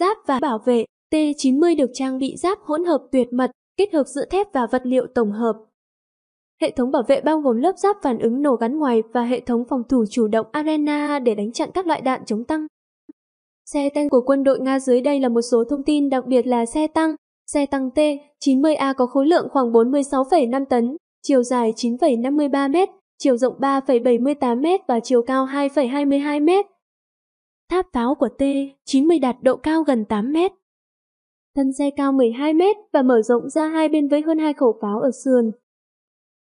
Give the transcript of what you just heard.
Giáp và bảo vệ T90 được trang bị giáp hỗn hợp tuyệt mật, kết hợp giữa thép và vật liệu tổng hợp. Hệ thống bảo vệ bao gồm lớp giáp phản ứng nổ gắn ngoài và hệ thống phòng thủ chủ động Arena để đánh chặn các loại đạn chống tăng. Xe tăng của quân đội Nga dưới đây là một số thông tin đặc biệt là xe tăng. Xe tăng T-90A có khối lượng khoảng 46,5 tấn, chiều dài 9,53 m, chiều rộng 3,78 m và chiều cao 2,22 m. Tháp pháo của T-90 đạt độ cao gần 8 mét. Thân xe cao 12 mét và mở rộng ra hai bên với hơn hai khẩu pháo ở sườn,